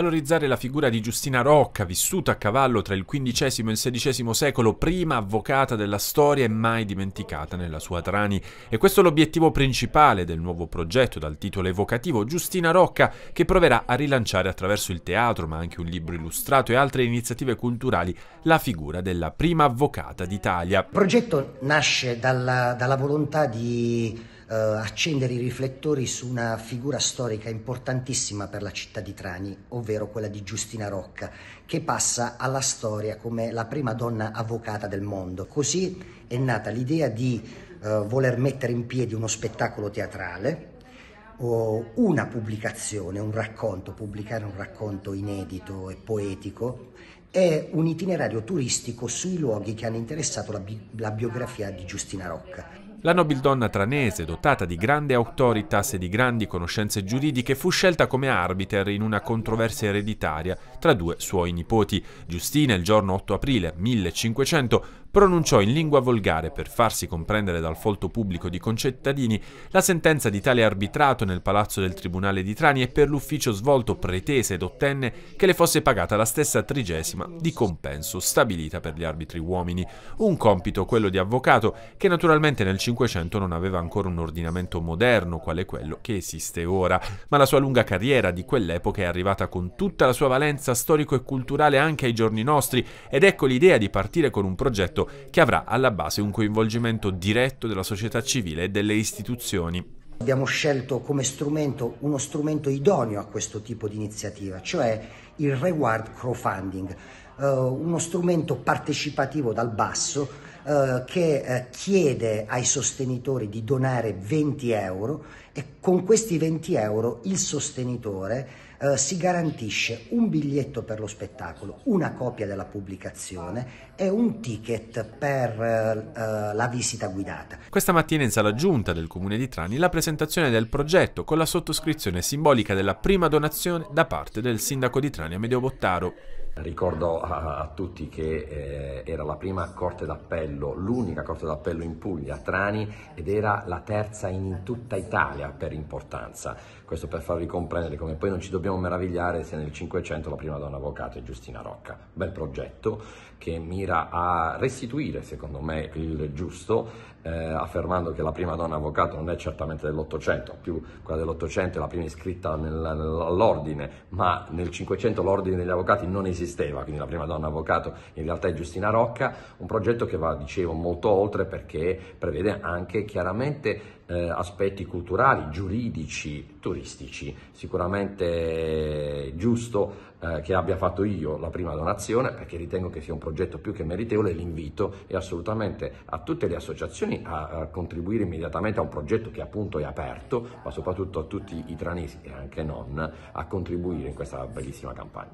Valorizzare la figura di Giustina Rocca, vissuta a cavallo tra il XV e il XVI secolo, prima avvocata della storia e mai dimenticata nella sua Trani. E questo è l'obiettivo principale del nuovo progetto dal titolo evocativo Giustina Rocca, che proverà a rilanciare attraverso il teatro, ma anche un libro illustrato e altre iniziative culturali, la figura della prima avvocata d'Italia. Il progetto nasce dalla, dalla volontà di eh, accendere i riflettori su una figura storica importantissima per la città di Trani, ovvero quella di Giustina Rocca, che passa alla storia come la prima donna avvocata del mondo. Così è nata l'idea di eh, voler mettere in piedi uno spettacolo teatrale una pubblicazione, un racconto, pubblicare un racconto inedito e poetico è un itinerario turistico sui luoghi che hanno interessato la, bi- la biografia di Giustina Rocca. La nobildonna tranese, dotata di grande autoritas e di grandi conoscenze giuridiche, fu scelta come arbiter in una controversia ereditaria tra due suoi nipoti. Giustina, il giorno 8 aprile 1500, pronunciò in lingua volgare per farsi comprendere dal folto pubblico di concettadini la sentenza di tale arbitrato nel palazzo del Tribunale di Trani e per l'ufficio svolto pretese ed ottenne che le fosse pagata la stessa trigesima di compenso stabilita per gli arbitri uomini, un compito quello di avvocato che naturalmente nel Cinquecento non aveva ancora un ordinamento moderno quale quello che esiste ora, ma la sua lunga carriera di quell'epoca è arrivata con tutta la sua valenza storico e culturale anche ai giorni nostri ed ecco l'idea di partire con un progetto progetto che avrà alla base un coinvolgimento diretto della società civile e delle istituzioni. Abbiamo scelto come strumento uno strumento idoneo a questo tipo di iniziativa, cioè il reward crowdfunding, eh, uno strumento partecipativo dal basso eh, che eh, chiede ai sostenitori di donare 20 euro e con questi 20 euro il sostenitore eh, si garantisce un biglietto per lo spettacolo, una copia della pubblicazione e un ticket per eh, eh, la visita guidata. Questa mattina in sala giunta del comune di Trani la presentazione del progetto con la sottoscrizione simbolica della prima donazione da parte del sindaco di Trani Amedeo Bottaro. Ricordo a, a, tutti che eh, era la prima corte d'appello, l'unica corte d'appello in Puglia, Trani, ed era la terza in tutta Italia per importanza. Questo per farvi comprendere come poi non ci dobbiamo meravigliare se nel 500 la prima donna avvocata è Giustina Rocca. Bel progetto che mira a restituire, secondo me, il giusto, eh, affermando che la prima donna avvocata non è certamente dell'Ottocento, più quella dell'Ottocento è la prima iscritta all'ordine, ma nel 500 l'ordine degli avvocati non esisteva, quindi la prima donna avvocato in realtà è Giustina Rocca, un progetto che va, dicevo, molto oltre perché prevede anche chiaramente eh, aspetti culturali, legali, giuridici, turistici. Sicuramente giusto eh, che abbia fatto io la prima donazione perché ritengo che sia un progetto più che meritevole l'invito è assolutamente a tutte le associazioni a, a contribuire immediatamente a un progetto che appunto è aperto, ma soprattutto a tutti i tranesi e anche non a contribuire in questa bellissima campagna.